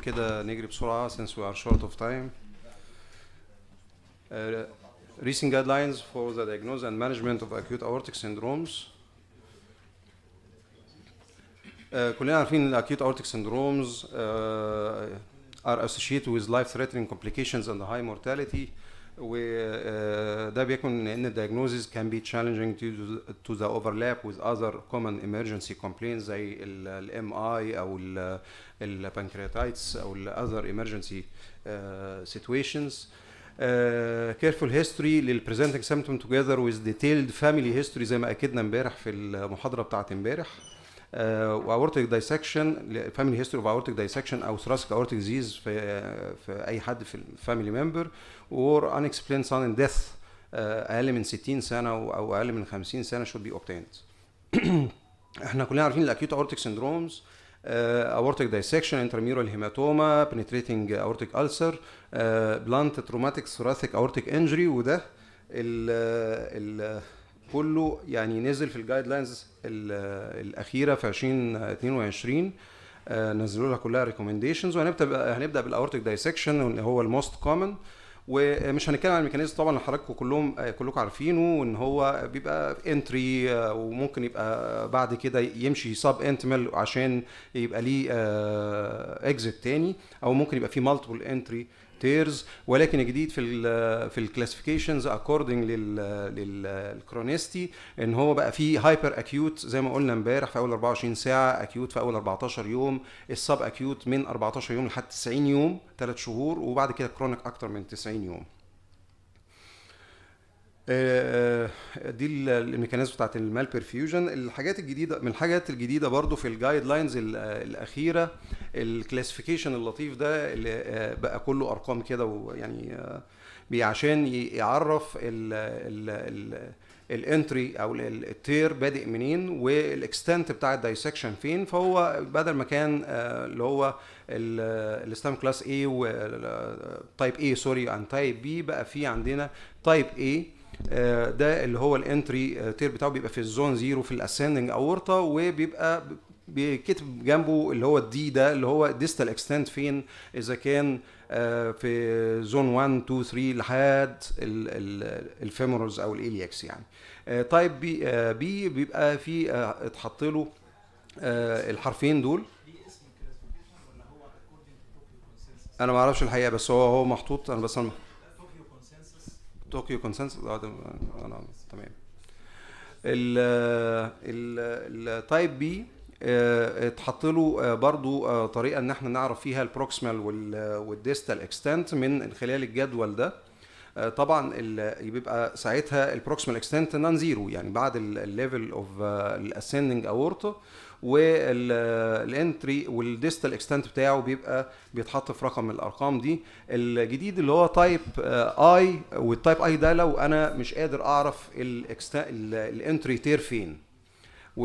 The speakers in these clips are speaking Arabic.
كده نجري بسرعة since we are short of time. Uh, recent guidelines for the diagnosis and management of acute aortic syndromes. Uh, كلنا عارفين ان acute aortic syndromes uh, are associated with life-threatening complications and high mortality. Uh, وده uh, uh, بيكون ان الدايجنوزز كان بي تشالنجينج تو ذا اوفرلاب وذ اذر كومن ايمرجنسي كومبلينز زي الام اي او البانكرياتايتس او الاذر ايمرجنسي سيتويشنز كيرفول هيستوري للبريزنتنج سيمتوم توجذر وذ ديتيلد فاميلي هيستوري زي ما اكدنا امبارح في المحاضره بتاعت امبارح uh, واورتيك دايسكشن فاميلي هيستوري اوف اورتيك دايسكشن او ثراسك اورتيك ديزيز في آه، في اي حد في الفاميلي ممبر اور unexplained sudden ديث آه، اقل من 60 سنه او اقل من 50 سنه should بي أوبتيند احنا كلنا عارفين الاكيوت اورتيك سندرومز اورتيك دايسكشن انترميرال هيماتوما بنتريتنج اورتيك السر بلانت تروماتيك thoracic اورتيك انجري وده ال ال كله يعني نزل في الجايد لاينز الاخيره في 2022 آه، نزلوا لها كلها ريكومنديشنز وهنبدا هنبدا بالاورتيك دايسكشن اللي هو الموست كومن ومش هنتكلم عن الميكانيزم طبعا اللي حضراتكم كلهم آه، كلكم عارفينه ان هو بيبقى انتري آه، وممكن يبقى بعد كده يمشي سب انتمال عشان يبقى ليه اكزيت تاني او ممكن يبقى فيه مالتيبل انتري تيرز ولكن الجديد في الـ في الكلاسيفيكيشنز اكوردنج للكرونيستي ان هو بقى فيه هايبر اكيوت زي ما قلنا امبارح في اول 24 ساعه اكيوت في اول 14 يوم السب اكيوت من 14 يوم لحد 90 يوم ثلاث شهور وبعد كده كرونيك اكتر من 90 يوم آه، آه، دي الميكانيزم بتاعت المال بيرفيوجن الحاجات الجديده من الحاجات الجديده برضو في الجايد لاينز الاخيره الكلاسيفيكيشن اللطيف ده اللي آه، بقى كله ارقام كده ويعني عشان يعرف الانتري او التير بادئ منين والاكستنت بتاع الدايسكشن فين فهو بدل ما كان اللي هو الاستام كلاس اي وتايب اي سوري عن تايب بي بقى في عندنا تايب اي آه، ده اللي هو الانتري آه، تير بتاعه بيبقى في الزون زيرو في الاسندنج اورطه وبيبقى بيكتب جنبه اللي هو الدي ده اللي هو ديستال اكستنت فين اذا كان آه، في زون 1 2 3 لحد الفيمورز او الالياكس يعني طيب بي, بي بيبقى في اتحط له الحرفين دول انا ما اعرفش الحقيقه بس هو هو محطوط انا بس انا طوكيو كونسنسس آه، انا تمام التايب بي آه، اتحط له آه، برضه طريقه ان احنا نعرف فيها البروكسيمال والديستال اكستنت من خلال الجدول ده طبعا بيبقى ساعتها البروكسيمال اكستنت نان زيرو يعني بعد الليفل اوف الاسيندنج اورتو والانتري والديستال اكستنت بتاعه بيبقى بيتحط في رقم من الارقام دي الجديد اللي هو تايب اي والتايب اي ده لو انا مش قادر اعرف الانتري تير فين و...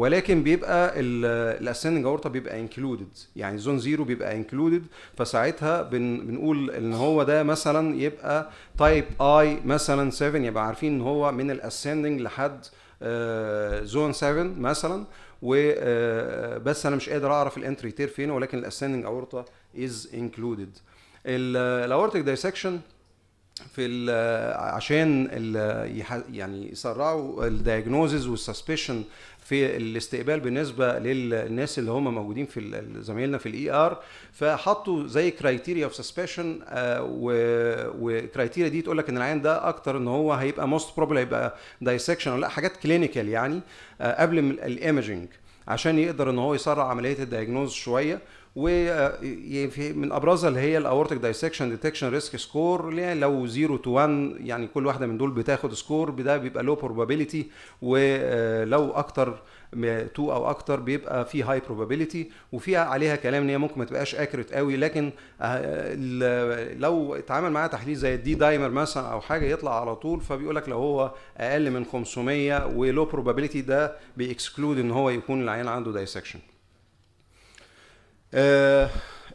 ولكن بيبقى الاسندنج اورتا بيبقى انكلودد يعني زون زيرو بيبقى انكلودد فساعتها بن... بنقول ان هو ده مثلا يبقى تايب اي مثلا 7 يبقى عارفين ان هو من الاسندنج لحد آه، زون 7 مثلا وبس آه، انا مش قادر اعرف الانتري تير فين ولكن الاسندنج اورطه از انكلودد الاورتك دايسكشن في ال عشان ال يعني يسرعوا الدايجنوزز والسسبشن في الاستقبال بالنسبه للناس اللي هم موجودين في زمايلنا في الاي ار e فحطوا زي كرايتيريا اوف سسبشن وكرايتيريا دي تقول لك ان العين ده اكتر ان هو هيبقى موست بروبلي هيبقى دايسكشن لا حاجات كلينيكال يعني آه، قبل الايمجنج عشان يقدر ان هو يسرع عمليه الدايجنوز شويه ومن ابرزها اللي هي الاورتك دايسكشن ديتكشن ريسك سكور لو 0 تو 1 يعني كل واحده من دول بتاخد سكور ده بيبقى آه، لو بروبابيليتي ولو اكتر 2 او اكتر بيبقى في هاي بروبابيليتي وفيها عليها كلام ان هي ممكن ما تبقاش اكريت قوي لكن آه، لو اتعامل معاها تحليل زي الدي دايمر مثلا او حاجه يطلع على طول فبيقول لك لو هو اقل من 500 ولو بروبابيليتي ده بيكسكلود ان هو يكون العيان عنده دايسكشن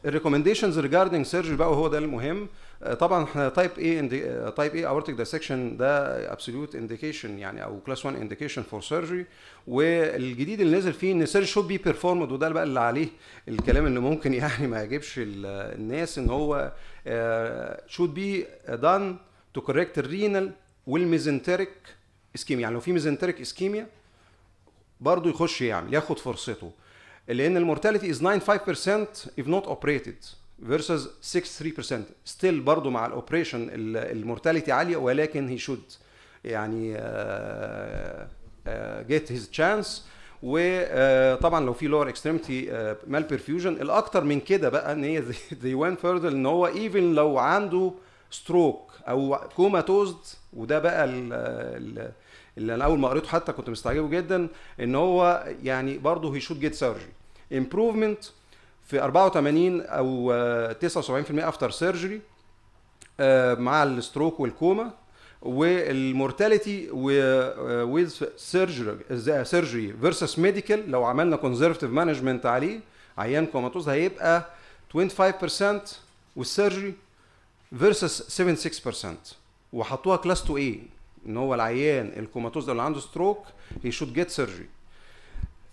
الريكومنديشنز ريجاردنج سيرجري بقى وهو ده المهم آه، طبعا احنا تايب اي تايب اي اورتيك دايسكشن ده ابسوليوت انديكيشن يعني او كلاس 1 انديكيشن فور سيرجري والجديد اللي نزل فيه ان سيرجري شود بي بيرفورمد وده بقى اللي عليه الكلام اللي ممكن يعني ما يعجبش الناس ان هو شود بي دان تو كوريكت الرينال والميزنتريك اسكيميا يعني لو في ميزنتريك اسكيميا برضه يخش يعمل يعني، ياخد فرصته لان المورتاليتي از 95% if not operated versus 63% ستيل برضه مع الاوبريشن المورتاليتي عاليه ولكن هي شود يعني جيت هيز تشانس وطبعا لو في لور اكستريمتي مال بيرفيوجن الاكتر من كده بقى ان هي they وان فيرذر ان هو ايفن لو عنده ستروك او كوماتوزد وده بقى اللي انا اول ما قريته حتى كنت مستعجبه جدا ان هو يعني برضه هي شود جيت سيرجري امبروفمنت في 84 او 79% افتر سيرجري مع الستروك والكوما والمورتاليتي ويز سيرجري سيرجري فيرسس ميديكال لو عملنا كونزرفتيف مانجمنت عليه عيان كوماتوز هيبقى 25% والسيرجري فيرسس 76% وحطوها كلاس 2 ايه ان هو العيان الكوماتوز اللي عنده ستروك هي شود جيت سيرجري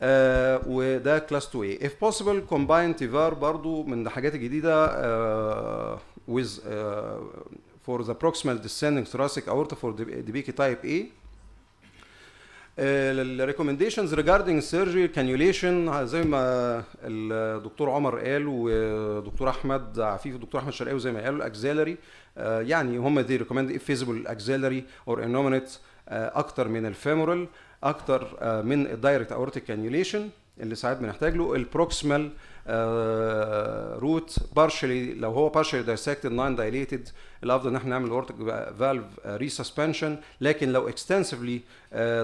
آه وده كلاس 2 a اف بوسيبل كومباين تيفار برضو من الحاجات الجديده آه with آه for the proximal descending thoracic aorta for DBK تايب اي الريكومنديشنز ريجاردنج سيرجري كانيوليشن زي ما الدكتور عمر قال ودكتور احمد عفيف ودكتور احمد شرقاوي زي ما قالوا الاكزيلري آه، يعني هم دي ريكومند اف فيزبل اكزيلري اور انومينيت آه، اكتر من الفيمورال اكتر آه، من الدايركت اورتيك كانيوليشن اللي ساعات بنحتاج له البروكسيمال آه، روت بارشلي لو هو بارشلي دايسكتد نان دايليتد الافضل ان احنا نعمل اورتيك فالف ريسسبنشن لكن لو اكستنسفلي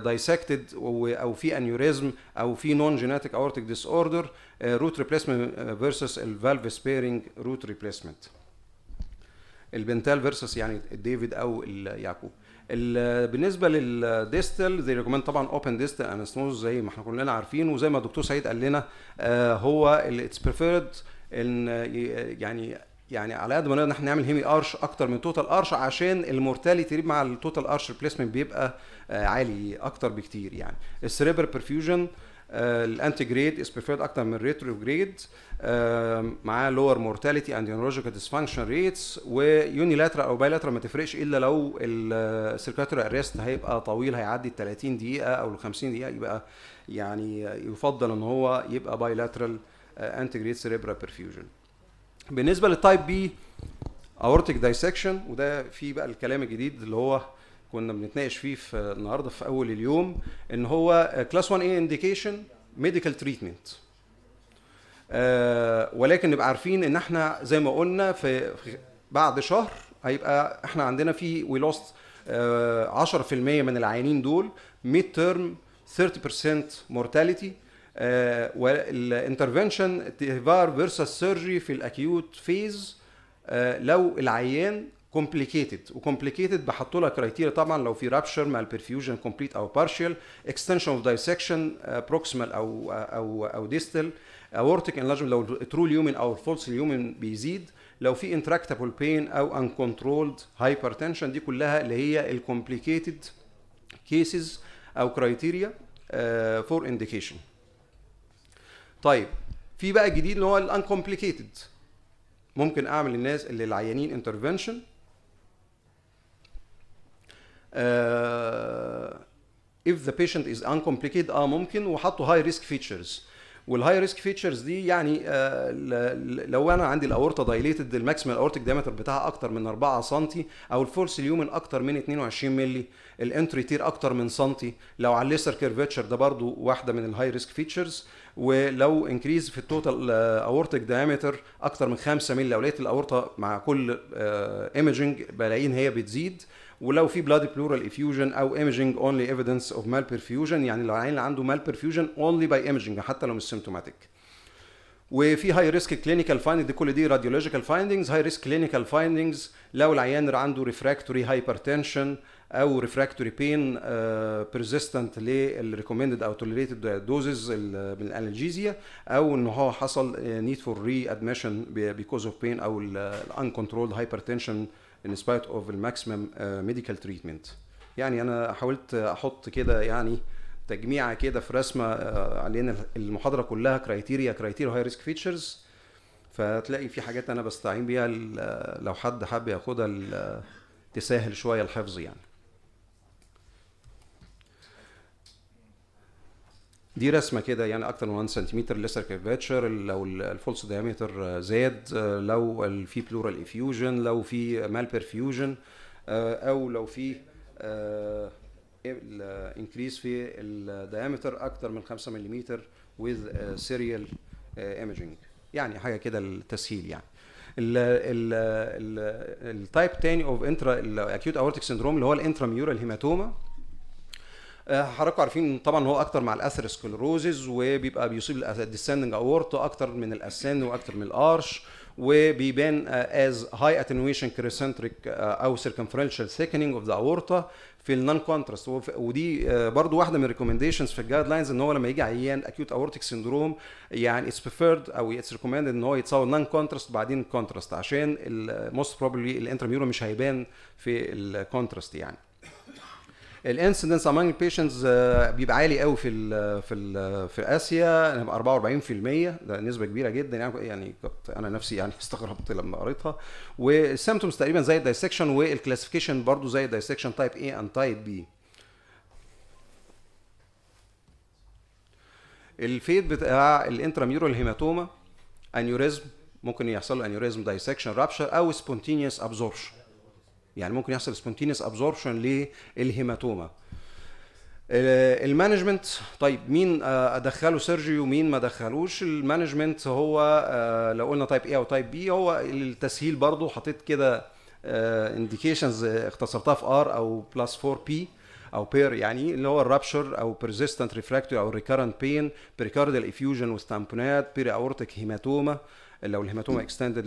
دايسكتد او في انيوريزم او في نون جيناتيك اورتيك ديس اوردر روت ريبليسمنت فيرسس الفالف سبيرنج روت ريبليسمنت البنتال فيرسس يعني الديفيد او اليعقوب بالنسبه للديستل زي ريكومند طبعا اوبن ديستل انستوز زي ما احنا كلنا عارفين وزي ما الدكتور سعيد قال لنا آه، هو اتس بريفيرد ان يعني يعني على قد ما نقدر احنا نعمل هيمي ارش اكتر من توتال ارش عشان المورتاليتي مع التوتال ارش ريبليسمنت بيبقى آه، عالي اكتر بكتير يعني السريبر برفيوجن آه، الانتي جريد از بريفيرد اكتر من الريترو آه، جريد معاه لور مورتاليتي اند نيورولوجيكال ديسفانكشن ريتس ويونيلاترال او بايلاترال ما تفرقش الا لو السيركاتوري اريست آه، هيبقى طويل هيعدي ال 30 دقيقه او ال 50 دقيقه يبقى يعني يفضل ان هو يبقى بايلاترال انتي جريد سيريبرا بيرفيوجن بالنسبه للتايب بي اورتيك دايسكشن وده في بقى الكلام الجديد اللي هو كنا بنتناقش فيه في النهارده في اول اليوم ان هو كلاس 1 اي انديكيشن ميديكال تريتمنت ولكن نبقى عارفين ان احنا زي ما قلنا في بعد شهر هيبقى احنا عندنا آه، في وي لوست 10% من العيانين دول ميد تيرم 30% مورتاليتي والانترفنشن تيفار فيرسس سيرجري في الاكيوت آه، فيز لو العيان كومبليكيتد وكومبليكيتد بحطوا لها كرايتيريا طبعا لو في رابشر مع البرفيوجن كومبليت او بارشال اكستنشن اوف دايسكشن بروكسيمال او او او ديستال اورتيك انلاجمنت لو ترو اليومن او الفولس اليومن بيزيد لو في انتراكتابل بين او انكونترولد هايبرتنشن دي كلها اللي هي الكومبليكيتد كيسز او كرايتيريا فور انديكيشن طيب في بقى جديد اللي هو الانكومبليكيتد ممكن اعمل للناس اللي العيانين انترفنشن آه، if the patient is uncomplicated اه ممكن وحطوا هاي ريسك فيتشرز والهاي ريسك فيتشرز دي يعني آه، لو انا عندي الاورتا دايليتد الماكسيمال اورتيك دايمتر بتاعها اكتر من 4 سم او الفورس اليومن اكتر من 22 مللي الانتري تير اكتر من سنتي لو على الليسر كيرفيتشر ده برضو واحده من الهاي ريسك فيتشرز ولو انكريز في التوتال اورتيك دايمتر اكتر من 5 مللي لو لقيت الاورتا مع كل ايمجنج آه، بلاقيين هي بتزيد ولو في بلاد بلورال افيوجن او ايمجنج اونلي ايفيدنس اوف مال بيرفيوجن يعني لو العين اللي عنده مال بيرفيوجن اونلي باي ايمجنج حتى لو مش سيمتوماتيك وفي هاي ريسك كلينيكال فايندنج دي كل دي راديولوجيكال فايندنجز هاي ريسك كلينيكال فايندنجز لو العيان اللي عنده ريفراكتوري هايبرتنشن او ريفراكتوري بين بيرزيستنت للريكومندد او توليريتد دوزز من الانالجيزيا او ان هو حصل نيد فور ري ادميشن بيكوز اوف بين او الانكنترولد هايبرتنشن in spite of الماكسيمم ميديكال تريتمنت يعني انا حاولت احط كده يعني تجميعه كده في رسمه آه، علينا المحاضره كلها كرايتيريا كرايتيريا هاي ريسك فيتشرز فتلاقي في حاجات انا بستعين بيها آه، لو حد حب ياخدها آه، تسهل شويه الحفظ يعني دي رسمه كده يعني اكتر من 1 سنتيمتر لسه كيفاتشر لو الفولس دايمتر زاد آه، لو في بلورال افيوجن لو في مال بيرفيوجن او لو في انكريز آه، إيه، في الدايمتر اكتر من 5 ملم with سيريال آه، ايمجينج يعني حاجه كده التسهيل يعني ال ال التايب تاني اوف انترا الاكيوت اورتيك سندروم اللي هو الانترا ميورال هيماتوما آه، حضراتكم عارفين طبعا هو اكتر مع الاثر سكلروزز وبيبقى بيصيب الديسندنج اورتو اكتر من الاسن واكتر من الارش وبيبان از هاي اتنويشن كريسنتريك او سيركمفرنشال ثيكننج اوف ذا اورتا في النون كونتراست ودي آه، برضو واحده من الريكومنديشنز في الجايد لاينز ان هو لما يجي عيان اكيوت اورتيك سندروم يعني اتس بريفيرد او اتس ريكومند ان هو يتصور نون كونتراست بعدين كونتراست عشان موست بروبلي الانترميورو مش هيبان في الكونتراست يعني الانسيدنس امونج البيشنتس بيبقى عالي قوي في الـ في الـ في اسيا 44% ده نسبه كبيره جدا يعني يعني كنت انا نفسي يعني استغربت لما قريتها والسيمتومز تقريبا زي الدايسكشن والكلاسيفيكيشن برضو زي الدايسكشن تايب اي اند تايب بي الفيت بتاع الانتراميورال هيماتوما انيوريزم ممكن يحصل له انيوريزم دايسكشن رابشر او سبونتينيوس ابزوربشن يعني ممكن يحصل سبونتينيس ابزوربشن للهيماتوما آه، المانجمنت طيب مين آه، ادخله سيرجي ومين ما دخلوش المانجمنت هو آه، لو قلنا تايب اي او تايب بي هو التسهيل برضو حطيت كده انديكيشنز اختصرتها في ار او بلس 4 بي او بير يعني اللي هو الرابشر او persistent refractory او recurrent pain pericardial effusion وستامبونات بيري aortic هيماتوما لو الهيماتوما اكستندد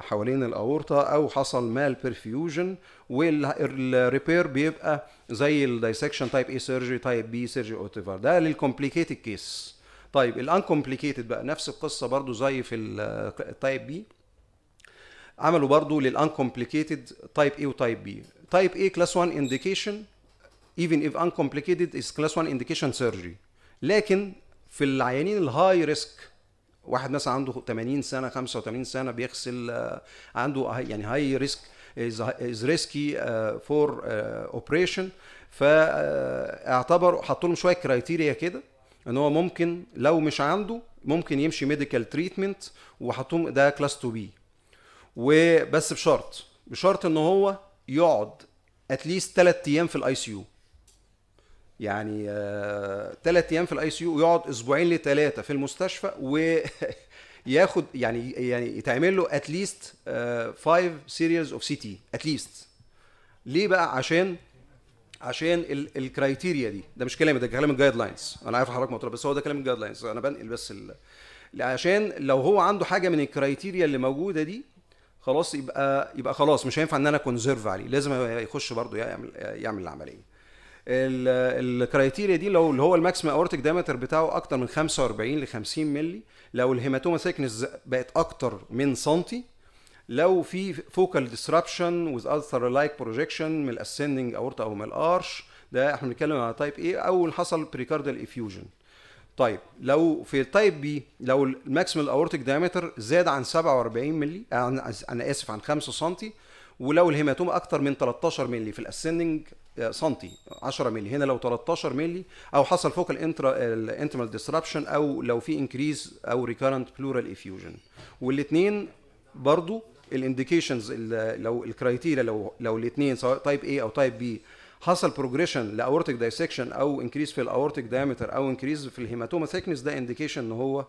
حوالين الاورطه او حصل مال برفيوجن والريبير بيبقى زي الدايسكشن تايب اي سيرجري تايب بي سيرجري اوتيفر ده للكومبليكيتد كيس طيب الانكومبليكيتد بقى نفس القصه برضو زي في التايب بي عملوا برضو للانكومبليكيتد تايب اي وتايب بي تايب اي كلاس 1 انديكيشن even if uncomplicated is class 1 indication surgery لكن في العيانين الهاي ريسك واحد مثلا عنده 80 سنه 85 سنه بيغسل آه، عنده يعني هاي ريسك از ريسكي فور اوبريشن فاعتبروا حطوا لهم شويه كرايتيريا كده ان هو ممكن لو مش عنده ممكن يمشي ميديكال تريتمنت وحطوهم ده كلاس 2 بي وبس بشرط بشرط ان هو يقعد اتليست 3 ايام في الاي سي يو يعني ثلاث آه، ايام في الاي سي يو ويقعد اسبوعين لثلاثه في المستشفى وياخد يعني يعني يتعمل له اتليست 5 سيريز اوف سي تي اتليست ليه بقى عشان عشان الكرايتيريا دي ده مش كلامي ده كلام الجايد لاينز انا عارف حضرتك معترض بس هو ده كلام الجايد لاينز انا بنقل بس ال... عشان لو هو عنده حاجه من الكرايتيريا اللي موجوده دي خلاص يبقى يبقى خلاص مش هينفع ان انا كونزيرف عليه لازم يخش برضه يعمل يعمل العمليه الكرايتيريا دي لو اللي هو الماكسيمم اورتيك دايمتر بتاعه اكتر من 45 ل 50 مللي لو الهيماتوما سيكنس بقت اكتر من سنتي لو في فوكال ديسربشن وذ اثر لايك بروجكشن من الاسندنج اورتا او من الارش ده احنا بنتكلم على تايب اي او حصل بريكاردال افيوجن طيب لو في التايب بي لو الماكسيمال اورتيك دايمتر زاد عن 47 مللي انا اسف عن 5 سم ولو الهيماتوما اكتر من 13 مللي في الاسندنج آه، سنتي 10 مللي هنا لو 13 مللي او حصل فوكال انترا الانترنال ديسربشن او لو في انكريز او ريكارنت بلورال افيوجن والاثنين برضو الانديكيشنز لو الكرايتيريا لو لو الاثنين سواء تايب A او تايب B حصل بروجريشن لاورتيك دايسكشن او انكريز في الاورتيك دايمتر او انكريز في الهيماتوما ثيكنس ده انديكيشن ان هو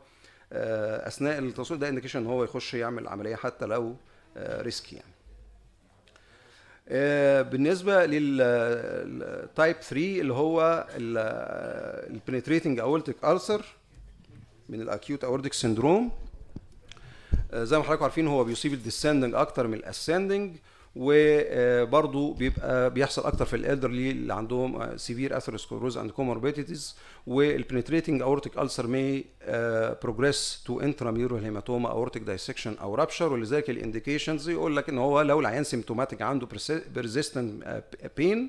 آه، اثناء التصوير ده انديكيشن ان هو يخش يعمل عمليه حتى لو ريسكي آه، يعني آه، بالنسبه للتايب 3 اللي هو البنتريتنج اورتيك السر من الاكيوت اورتيك سندروم زي ما حضراتكم عارفين هو بيصيب الديسندنج اكتر من الاسندنج وبرضه بيبقى بيحصل اكتر في الالدرلي اللي عندهم سيفير اثيروسكلروز اند كوموربيديتيز والبنتريتنج اورتيك السر مي بروجريس تو انترا انتراميورال هيماتوما اورتيك دايسكشن او رابشر ولذلك الانديكيشنز يقول لك ان هو لو العيان سيمتوماتيك عنده بريزيستنت بين آه،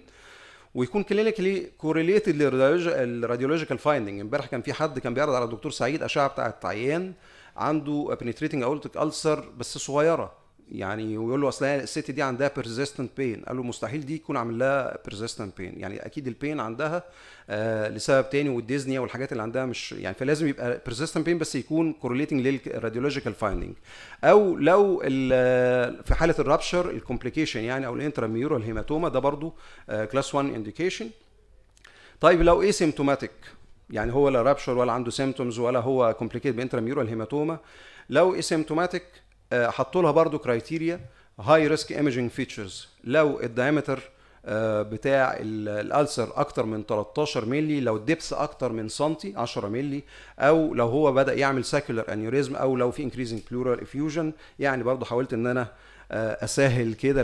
ويكون كلينيكلي كوريليتد للراديولوجيكال فايندنج امبارح كان في حد كان بيعرض على الدكتور سعيد اشعه بتاعت عيان عنده بنتريتنج اورتيك السر بس صغيره يعني ويقول له اصل الست دي عندها بيرزيستنت بين قال له مستحيل دي يكون عامل لها بيرزيستنت بين يعني اكيد البين عندها آه، لسبب تاني والديزنيا والحاجات اللي عندها مش يعني فلازم يبقى بيرزيستنت بين بس يكون كورليتنج للراديولوجيكال فايندنج او لو في حاله الرابشر الكومبليكيشن يعني او الانتراميورال هيماتوما ده برضو كلاس 1 انديكيشن طيب لو ايه سيمتوماتيك يعني هو لا رابشر ولا عنده سيمتومز ولا هو كومبليكيت بانتراميورال هيماتوما لو سيمتوماتيك آه، حطوا لها برضو كرايتيريا هاي ريسك ايمجنج فيتشرز لو الدايمتر آه، بتاع الالسر اكتر من 13 مللي لو الدبس اكتر من سنتي 10 مللي او لو هو بدا يعمل ساكولار انيوريزم او لو في انكريزنج بلورال افيوجن يعني برضه حاولت ان انا آه، اسهل كده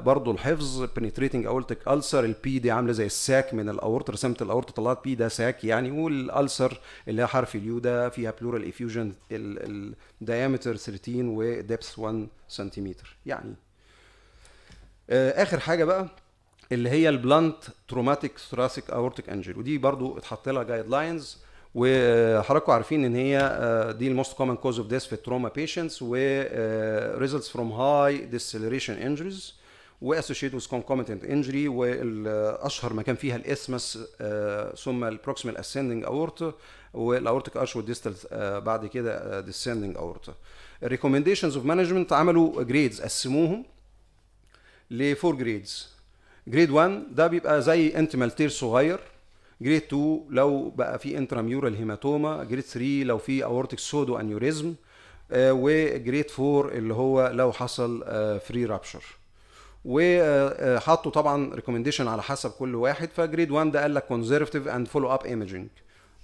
برضه الحفظ بنتريتنج اورتك السر البي دي عامله زي الساك من الاورت رسمت الاورت طلعت بي ده ساك يعني والالسر اللي هي حرف اليو ده فيها بلورال افيوجن الديامتر 13 ودبس 1 سنتيمتر يعني آه، اخر حاجه بقى اللي هي البلانت تروماتيك ثراسيك اورتيك انجري ودي برضو اتحط لها جايد لاينز وحضراتكم عارفين ان هي آه، دي الموست كومن كوز اوف ديث في التروما بيشنتس وريزلتس فروم هاي ديسلريشن انجريز واسوشيتد وذ كونكومنتنت انجري والاشهر مكان فيها الاسمس آه، ثم البروكسيمال اسندنج اورت والاورتيك ارش والديستال بعد كده ديسندنج اورت الريكومنديشنز اوف مانجمنت عملوا جريدز قسموهم لفور جريدز جريد 1 ده بيبقى زي انتمال تير صغير جريد 2 لو بقى في انتراميورال هيماتوما جريد 3 لو في اورتيك سودو انيوريزم وجريد 4 اللي هو لو حصل فري رابشر وحطوا طبعا ريكومنديشن على حسب كل واحد فجريد 1 ده قال لك كونزرفتيف اند فولو اب ايمجينج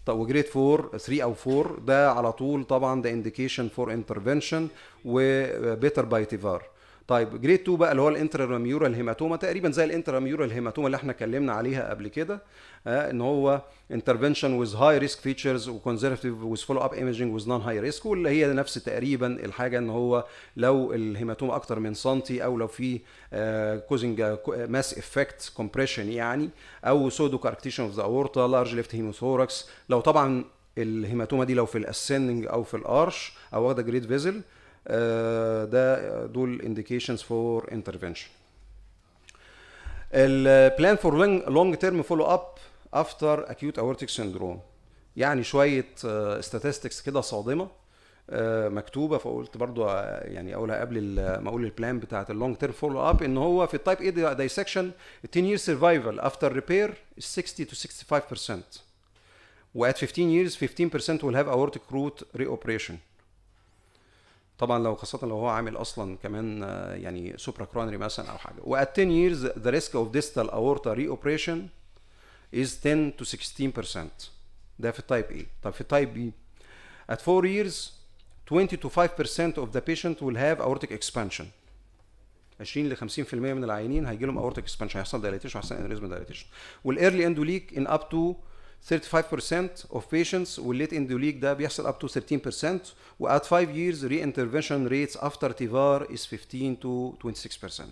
طب وجريد 4 3 او 4 ده على طول طبعا ده انديكيشن فور انترفنشن وبيتر بايتيفار طيب جريد 2 بقى اللي هو الانتراميورال هيماتوما تقريبا زي الانتراميورال هيماتوما اللي احنا اتكلمنا عليها قبل كده آه ان هو انترفنشن ويز هاي ريسك فيتشرز وكونزرفتيف ويز فولو اب ايمجنج ويز نون هاي ريسك واللي هي نفس تقريبا الحاجه ان هو لو الهيماتوما اكتر من سنتي او لو في كوزنج ماس افكت كومبريشن يعني او سودو كاركتيشن اوف ذا اورتا لارج ليفت هيموثوركس لو طبعا الهيماتوما دي لو في الاسندنج او في الارش او واخده جريد فيزل آه، ده دول indications for intervention البلان فور لونج تيرم فولو اب افتر اكيوت اورتيك syndrome يعني شويه آه، statistics كده صادمه آه، مكتوبه فقلت برضو يعني اقولها قبل ما اقول البلان بتاعه اللونج تيرم فولو اب ان هو في التايب اي دايسكشن 10 years survival after repair is 60 to 65% و at 15 years 15% will have aortic root reoperation طبعا لو خاصه لو هو عامل اصلا كمان يعني سوبرا كرونري مثلا او حاجه و at 10 years the risk of distal aorta reoperation is 10 to 16% ده في التايب A طب في التايب B at 4 years 20 to 5% of the patient will have aortic expansion 20 ل 50% من العيانين هيجي لهم aortic expansion هيحصل dilatation هيحصل aneurysm dilatation والايرلي اندوليك in up to 35% of patients will والليت اندوليك ده بيحصل up to 13% و at 5 years re-intervention rates after TVAR is 15 to 26%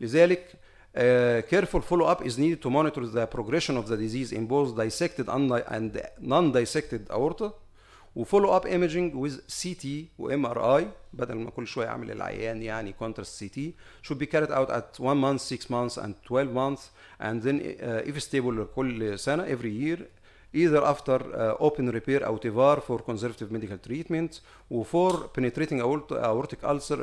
لذلك Uh, careful follow-up is needed to monitor the progression of the disease in both dissected and non-dissected aorta وفولو اب ايمجنج ويز سي تي وام ار اي بدل ما كل شويه اعمل العيان يعني كونتراست سي تي should be carried out at 1 month 6 months and 12 months and then uh, if stable كل سنه every year either after uh, open repair او تيفار for conservative medical treatment و for penetrating aortic ulcer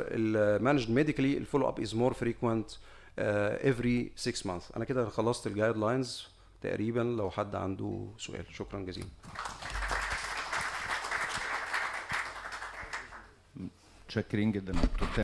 managed medically الفولو اب is more frequent uh, every 6 months انا كده خلصت الجايد لاينز تقريبا لو حد عنده سؤال شكرا جزيلا متشكرين جدا